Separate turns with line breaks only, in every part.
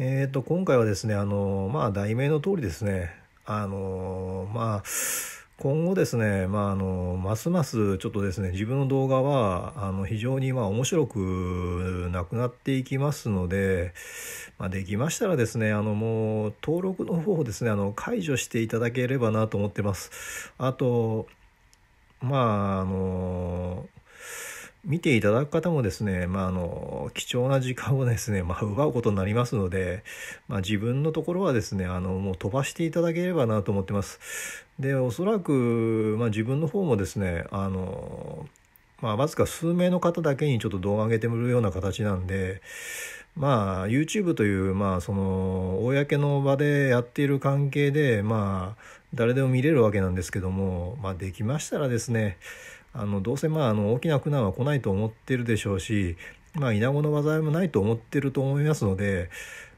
えっ、ー、と、今回はですね、あの、まあ、題名の通りですね、あの、まあ、今後ですね、まあ、あの、ますますちょっとですね、自分の動画は、あの、非常に、まあ、面白くなくなっていきますので、まあ、できましたらですね、あの、もう、登録の方をですね、あの、解除していただければなと思ってます。あと、まあ、あの、見ていただく方もですね、まあ、あの貴重な時間をですね、まあ、奪うことになりますので、まあ、自分のところはですねあのもう飛ばしていただければなと思ってます。でおそらく、まあ、自分の方もですねあの、まあ、わずか数名の方だけにちょっと動画上げてもらうような形なんで。まあ、YouTube という、まあ、その、公の場でやっている関係で、まあ、誰でも見れるわけなんですけども、まあ、できましたらですね、あの、どうせまあ、あの、大きな苦難は来ないと思ってるでしょうし、まあ、イナゴの災いもないと思ってると思いますので、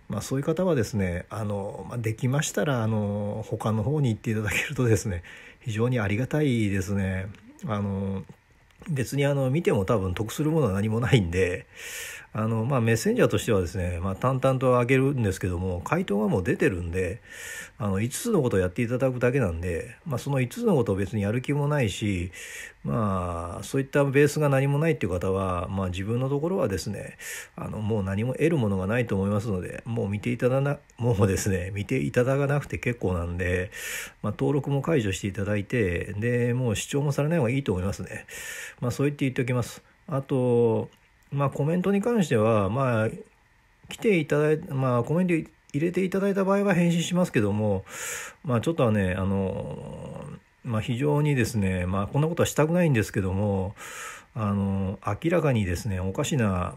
まあ、そういう方はですね、あの、まできましたら、あの、他の方に行っていただけるとですね、非常にありがたいですね。あの、別にあの、見ても多分得するものは何もないんで、あの、まあ、メッセンジャーとしてはですね、まあ、淡々と上げるんですけども、回答がもう出てるんで、あの、5つのことをやっていただくだけなんで、まあ、その5つのことを別にやる気もないし、まあ、そういったベースが何もないっていう方は、まあ、自分のところはですね、あの、もう何も得るものがないと思いますので、もう見ていただな、もうですね、見ていただかなくて結構なんで、まあ、登録も解除していただいて、で、もう視聴もされない方がいいと思いますね。まあ、そう言って言っておきます。あと、まあコメントに関しては、まあ、来ていただいまあコメント入れていただいた場合は返信しますけども、まあちょっとはね、あの、まあ非常にですね、まあこんなことはしたくないんですけども、あの、明らかにですね、おかしな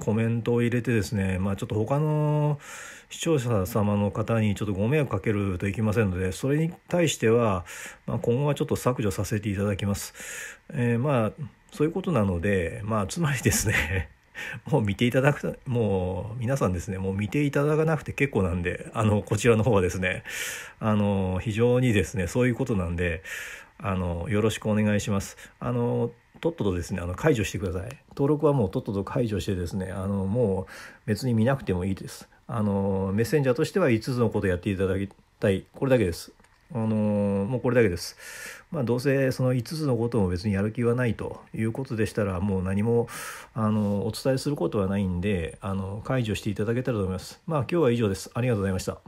コメントを入れてですね、まあ、ちょっと他の視聴者様の方にちょっとご迷惑かけるといけませんので、それに対しては、まあ、今後はちょっと削除させていただきます。えー、まあそういうことなので、まあ、つまりですね もう見ていただく、もう皆さんですね、もう見ていただかなくて結構なんで、あの、こちらの方はですね、あの、非常にですね、そういうことなんで、あの、よろしくお願いします。あの、とっととですね、あの、解除してください。登録はもうとっとと解除してですね、あの、もう別に見なくてもいいです。あの、メッセンジャーとしては5つのことやっていただきたい。これだけです。あのー、もうこれだけです。まあ、どうせその5つのことも別にやる気はないということでしたらもう何もあのお伝えすることはないんであの解除していただけたらと思います。まあ、今日は以上です。ありがとうございました。